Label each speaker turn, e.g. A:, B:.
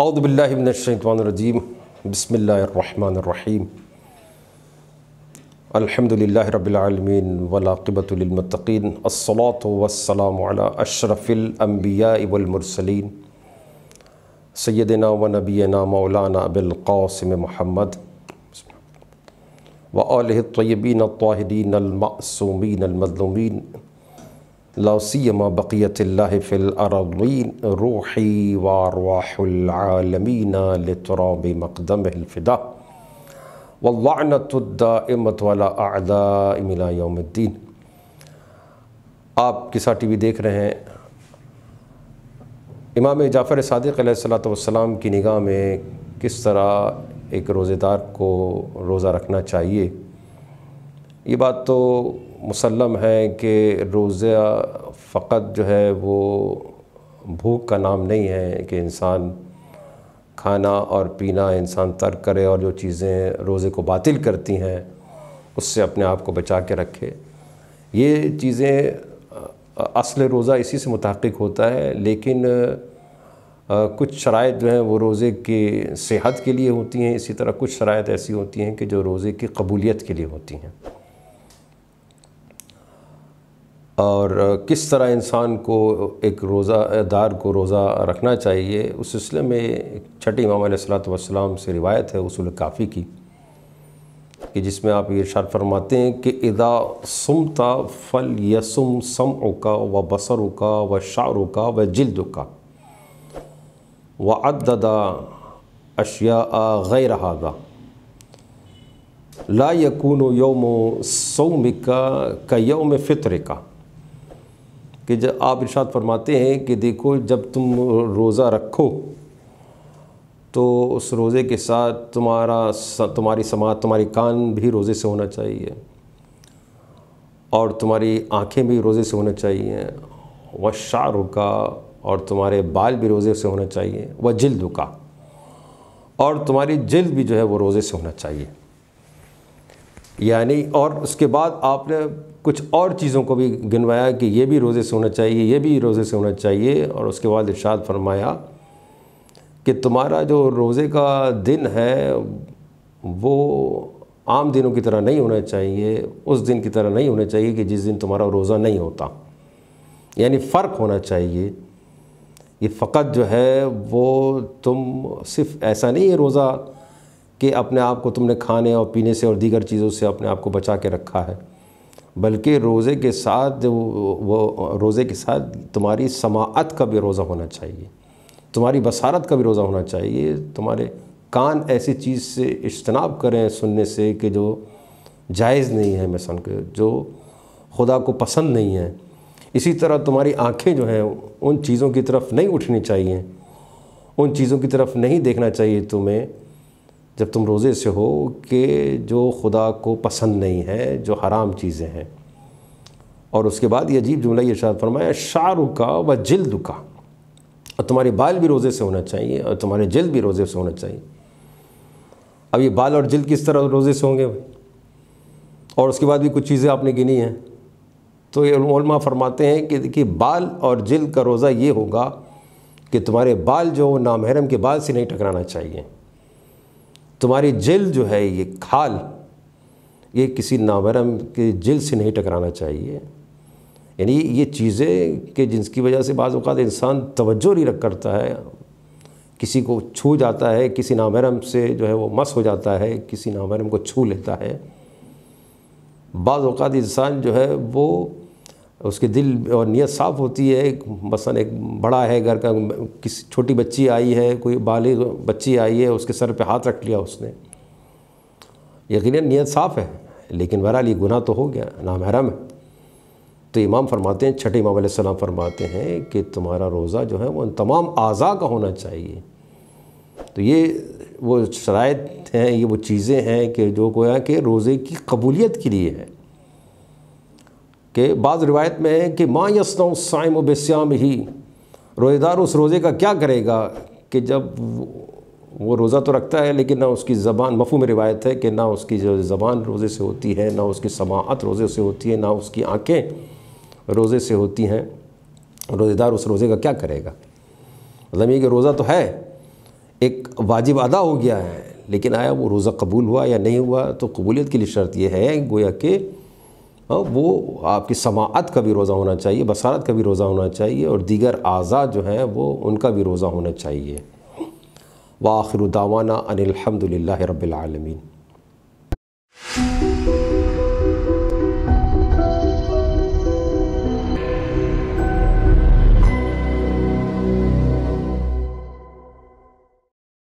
A: أعوذ بالله من الشيطان الرجيم بسم الله الرحمن الرحيم الحمد لله رب العالمين والعاقبة للمتقين الصلاة والسلام على أشرف الأنبياء والمرسلين سيدنا ونبينا مولانا أبي القاسم محمد وآله الطيبين الطاهرين المعصومين المظلومين लासीमा बक़ीतिल्लाफ़िलरवीन रूही वारवाहमीन लतराब मकदम फ़िदा वल्लानतमत वाला मिला योमद्दीन आप किसा टी वी देख रहे हैं इमाम जाफ़र सदक़लाम की निगाह में किस तरह एक रोज़ेदार को रोज़ा रखना चाहिए ये बात तो मुसलम है कि रोज़ा फ़क़त जो है वो भूख का नाम नहीं है कि इंसान खाना और पीना इंसान तर्क करे और जो चीज़ें रोज़े को बातिल करती हैं उससे अपने आप को बचा के रखे ये चीज़ें असल रोज़ा इसी से मुतक़ होता है लेकिन कुछ शराइ जो हैं वो रोज़े की सेहत के लिए होती हैं इसी तरह कुछ शराइ ऐसी होती हैं कि जो रोज़े की कबूलीत के लिए होती हैं और किस तरह इंसान को एक रोज़ादार को रोज़ा रखना चाहिए उस सिलसिले में छठी इमाम सलातम से रिवायत है उसूल काफ़ी की कि जिसमें आप ये शार फरमाते हैं कि इदा सुमता फल यसुम सम का व बसर का व शार का व जल्द का व अदा अशिया गैर हादा ला यकून योम सौमिका का योम फ़ितर का कि जब आप इर्शाद फरमाते हैं कि देखो जब तुम रोज़ा रखो तो उस रोज़े के साथ तुम्हारा तुम्हारी समाज तुम्हारी कान भी रोज़े से होना चाहिए और तुम्हारी आंखें भी रोज़े से होना चाहिए व शार का और तुम्हारे बाल भी रोज़े से होना चाहिए व जल्द का और तुम्हारी जल्द भी जो है वो रोज़े से होना चाहिए यानी और उसके बाद आपने कुछ और चीज़ों को भी गिनवाया कि ये भी रोज़े से होना चाहिए ये भी रोज़े से होना चाहिए और उसके बाद इर्शाद फरमाया कि तुम्हारा जो रोज़े का दिन है वो आम दिनों की तरह नहीं होना चाहिए उस दिन की तरह नहीं होना चाहिए कि जिस दिन तुम्हारा रोज़ा नहीं होता यानी फ़र्क होना चाहिए ये फ़कत जो है वो तुम सिर्फ ऐसा नहीं है रोज़ा कि अपने आप को तुमने खाने और पीने से और दीगर चीज़ों से अपने आप को बचा के रखा है बल्कि रोज़े के साथ वो रोज़े के साथ तुम्हारी समात का भी रोज़ा होना चाहिए तुम्हारी बसारत का भी रोज़ा होना चाहिए तुम्हारे कान ऐसी चीज़ से इज्तनाब करें सुनने से कि जो जायज़ नहीं है मसन के जो खुदा को पसंद नहीं है इसी तरह तुम्हारी आंखें जो हैं उन चीज़ों की तरफ नहीं उठनी चाहिए उन चीज़ों की तरफ नहीं देखना चाहिए तुम्हें जब तुम रोज़े से हो कि जो खुदा को पसंद नहीं है जो हराम चीज़ें हैं और उसके बाद ये अजीब जुमला ये शायद फरमाया शारू का व जल्द का और तुम्हारे बाल भी रोज़े से होना चाहिए और तुम्हारे जल्द भी रोज़े से होना चाहिए अब ये बाल और जल्द किस तरह रोज़े से होंगे और उसके बाद भी कुछ चीज़ें आपने गिनी हैं तो ये मौलमा फरमाते हैं कि देखिए बाल और जल्द का रोज़ा ये होगा कि तुम्हारे बाल जो नामहरम के बाल से नहीं टकराना चाहिए तुम्हारी जिल जो है ये खाल ये किसी नामरम के जिल से नहीं टकराना चाहिए यानी ये चीज़ें कि जिसकी वजह से बाज़ अवत इंसान तवज्जो नहीं रख करता है किसी को छू जाता है किसी नामहरम से जो है वो मस हो जाता है किसी नामहरम को छू लेता है बाज़ अवत इंसान जो है वो उसके दिल और नीयत साफ़ होती है एक मसा एक बड़ा है घर का किसी छोटी बच्ची आई है कोई बालिग बच्ची आई है उसके सर पे हाथ रख लिया उसने यकीन नीयत साफ़ है लेकिन बहरहाल ये गुनाह तो हो गया नामहरम है तो इमाम फरमाते हैं छठे इमाम सलाम फरमाते हैं कि तुम्हारा रोज़ा जो है वो तमाम अज़ा का होना चाहिए तो ये वो शराय हैं ये वो चीज़ें हैं कि जो गोया कि रोज़े की कबूलियत के लिए है कि बाज़ रिवायत में है कि माँ यसनाऊ साइम बेस्याम ही रोज़ेदार उस रोज़े का क्या करेगा कि जब वो रोज़ा तो रखता है लेकिन ना उसकी ज़बान मफू में रिवायत है कि ना उसकी जो ज़बान रोज़े से होती है ना उसकी समात रोज़े से होती है ना उसकी आँखें रोज़े से होती हैं रोज़ेदार उस रोज़े का क्या करेगा मतलब ये कि रोज़ा तो है एक वाजिब अदा हो गया है लेकिन आया वो रोज़ा कबूल हुआ या नहीं हुआ तो कबूलियत के लिए शर्त यह है गोया कि हाँ, वो आपकी समात का भी रोज़ा होना चाहिए बसारत का भी रोज़ा होना चाहिए और दीगर आज़ा जो हैं वो उनका भी रोज़ा होना चाहिए वाखिर दावाना अनिलहमदिल्ला रबालमीन